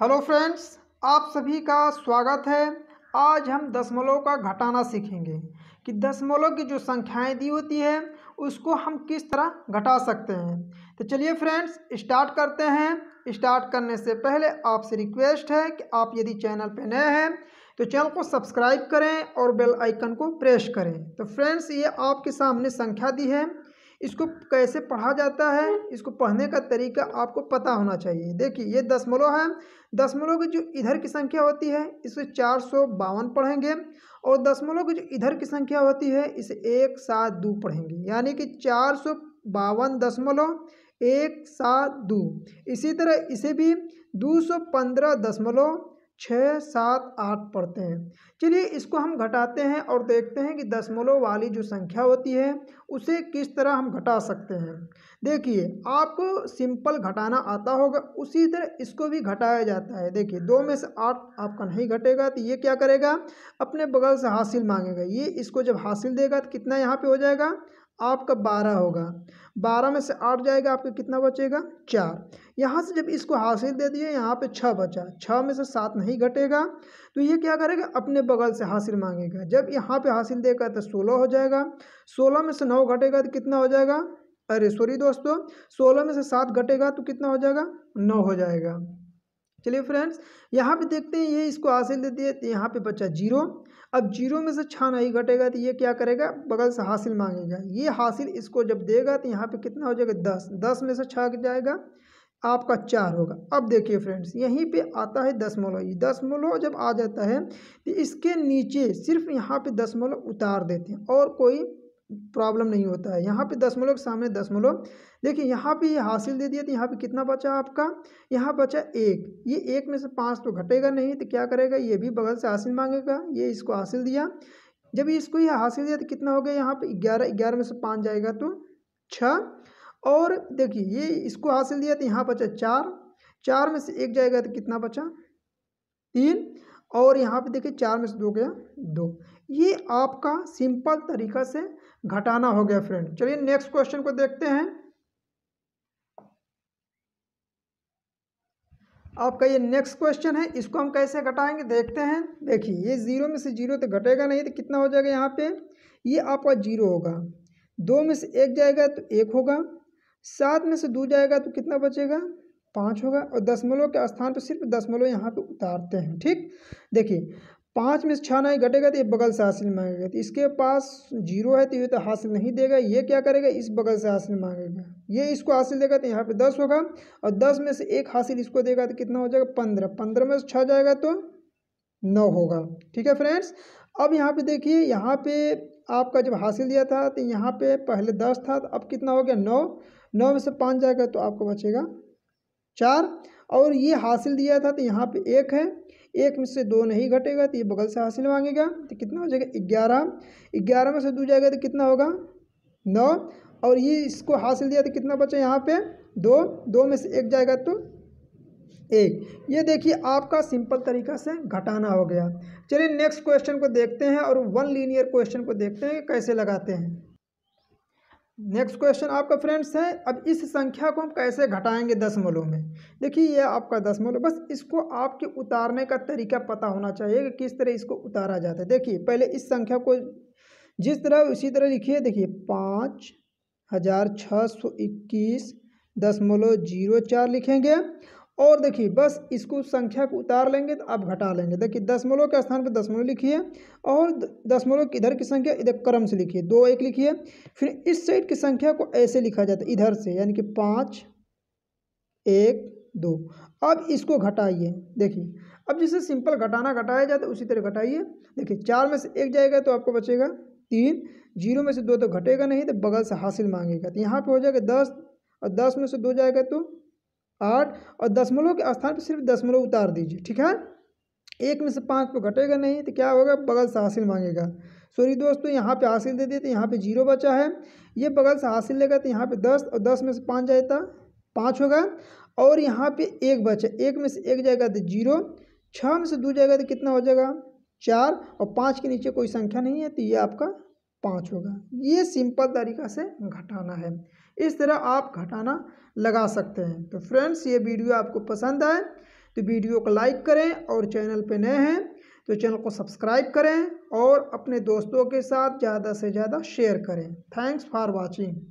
hello friends आप सभी का स्वागत है आज हम दशमलव का घटाना सीखेंगे कि दशमलव की जो संख्याएं दी होती है उसको हम किस तरह घटा सकते हैं तो चलिए फ्रेंड्स स्टार्ट करते हैं स्टार्ट करने से पहले आपसे रिक्वेस्ट है कि आप यदि चैनल पर नए हैं तो चैनल को सब्सक्राइब करें और बेल आइकन को प्रेस करें तो फ्रेंड्स ये आपके सामने संख्या दी है इसको कैसे पढ़ा जाता है इसको पढ़ने का तरीका आपको पता होना चाहिए देखिए ये दशमलव है दशमलव की जो इधर की संख्या होती है इसे चार सौ बावन पढ़ेंगे और दशमलव की जो इधर की संख्या होती है इसे एक सात दो पढ़ेंगे यानी कि चार सौ बावन दशमलव एक सात दो इसी तरह इसे भी दो सौ पंद्रह दशमलव छः सात आठ पढ़ते हैं चलिए इसको हम घटाते हैं और देखते हैं कि दशमलव वाली जो संख्या होती है उसे किस तरह हम घटा सकते हैं देखिए आपको सिंपल घटाना आता होगा उसी तरह इसको भी घटाया जाता है देखिए दो में से आठ आपका नहीं घटेगा तो ये क्या करेगा अपने बगल से हासिल मांगेगा ये इसको जब हासिल देगा तो कितना यहाँ पर हो जाएगा आपका बारह होगा बारह में से आठ जाएगा आपका कितना बचेगा चार यहाँ से जब इसको हासिल दे दिए यहाँ पे छः बचा छः में से सात नहीं घटेगा तो ये क्या करेगा अपने बगल से हासिल मांगेगा जब यहाँ पे हासिल देगा तो सोलह हो जाएगा सोलह में से नौ घटेगा तो कितना हो जाएगा अरे सॉरी दोस्तों सोलह में से सात घटेगा तो कितना हो जाएगा नौ हो जाएगा चलिए फ्रेंड्स यहाँ पे देखते हैं ये इसको हासिल दे दिए तो यहाँ पे बचा जीरो अब जीरो में से छा नहीं घटेगा तो ये क्या करेगा बगल से हासिल मांगेगा ये हासिल इसको जब देगा तो यहाँ पे कितना हो जाएगा दस दस में से छा जाएगा आपका चार होगा अब देखिए फ्रेंड्स यहीं पे आता है दस मोलो ये दस मोलो जब आ जाता है तो इसके नीचे सिर्फ यहाँ पे मोलो उतार देते हैं और कोई प्रॉब्लम नहीं होता है यहाँ पे दशमलव के सामने दशमलव देखिए यहाँ पे ये यह हासिल दे दिया तो यहाँ पे कितना बचा आपका यहाँ बचा एक ये एक में से पाँच तो घटेगा नहीं तो क्या करेगा ये भी बगल से हासिल मांगेगा ये इसको हासिल दिया जब इसको ये हासिल दिया तो कितना हो गया यहाँ पर ग्यारह ग्यारह में से पाँच जाएगा तो छः और देखिए ये इसको हासिल दिया तो यहाँ बचा चार चार में से एक जाएगा तो कितना बचा तीन और यहाँ पे देखिए चार में से दो गया दो ये आपका सिंपल तरीका से घटाना हो गया फ्रेंड चलिए नेक्स्ट क्वेश्चन को देखते हैं आपका ये नेक्स्ट क्वेश्चन है इसको हम कैसे घटाएंगे देखते हैं देखिए ये जीरो में से जीरो तो घटेगा नहीं तो कितना हो जाएगा यहाँ पे ये आपका जीरो होगा दो में से एक जाएगा तो एक होगा सात में से दो जाएगा तो कितना बचेगा पाँच होगा और दशमलव के स्थान पर तो सिर्फ दशमलव यहाँ पे उतारते हैं ठीक देखिए पाँच में से छः नहीं घटेगा तो ये बगल से हासिल मांगेगा तो इसके पास जीरो है तो ये तो हासिल नहीं देगा ये क्या करेगा इस बगल से हासिल मांगेगा ये इसको हासिल देगा तो यहाँ पे दस होगा और दस में से एक हासिल इसको देगा तो कितना हो जाएगा पंद्रह पंद्रह में से छः जाएगा तो नौ होगा ठीक है फ्रेंड्स अब यहाँ पर देखिए यहाँ पर आपका जब हासिल दिया था तो यहाँ पर पहले दस था तो अब कितना हो गया नौ नौ में से पाँच जाएगा तो आपको बचेगा चार और ये हासिल दिया था तो यहाँ पे एक है एक में से दो नहीं घटेगा तो ये बगल से हासिल मांगेगा तो कितना हो जाएगा ग्यारह ग्यारह में से दो जाएगा तो कितना होगा नौ और ये इसको हासिल दिया तो कितना बचा यहाँ पे दो दो में से एक जाएगा तो एक ये देखिए आपका सिंपल तरीका से घटाना हो गया चलिए नेक्स्ट क्वेश्चन को देखते हैं और वन लीनियर क्वेश्चन को देखते हैं कैसे लगाते हैं नेक्स्ट क्वेश्चन आपका फ्रेंड्स है अब इस संख्या को हम कैसे घटाएंगे दशमलव में देखिए ये आपका मलो बस इसको आपके उतारने का तरीका पता होना चाहिए कि किस तरह इसको उतारा जाता है देखिए पहले इस संख्या को जिस तरह उसी तरह लिखिए देखिए पाँच हज़ार छः सौ इक्कीस मलो जीरो चार लिखेंगे और देखिए बस इसको संख्या को उतार लेंगे तो आप घटा लेंगे देखिए दशमलव के स्थान पर दशमलव लिखिए और दशमलव इधर की संख्या इधर क्रम से लिखिए दो एक लिखिए फिर इस साइड की संख्या को ऐसे लिखा जाता है इधर से यानी कि पाँच एक दो अब इसको घटाइए देखिए अब जैसे सिंपल घटाना घटाया जाता तो है उसी तरह घटाइए देखिए चार में से एक जाएगा तो आपको बचेगा तीन जीरो में से दो तो घटेगा नहीं तो बगल से हासिल मांगेगा तो यहाँ पे हो जाएगा दस और दस में से दो जाएगा तो आठ और दशमलव के स्थान पर सिर्फ दशमलव उतार दीजिए ठीक है एक में से पाँच तो घटेगा नहीं तो क्या होगा बगल से हासिल मांगेगा सॉरी दोस्तों यहाँ पे हासिल दे दिए तो यहाँ पे जीरो बचा है ये बगल से हासिल लेगा तो यहाँ पे दस और दस में से पाँच जाएगा पाँच होगा और यहाँ पे एक बचा एक में से एक जाएगा तो जीरो छः में से दो जाएगा तो कितना हो जाएगा चार और पाँच के नीचे कोई संख्या नहीं है तो ये आपका पाँच होगा ये सिंपल तरीका से घटाना है इस तरह आप घटाना लगा सकते हैं तो फ्रेंड्स ये वीडियो आपको पसंद आए तो वीडियो को लाइक करें और चैनल पर नए हैं तो चैनल को सब्सक्राइब करें और अपने दोस्तों के साथ ज़्यादा से ज़्यादा शेयर करें थैंक्स फॉर वॉचिंग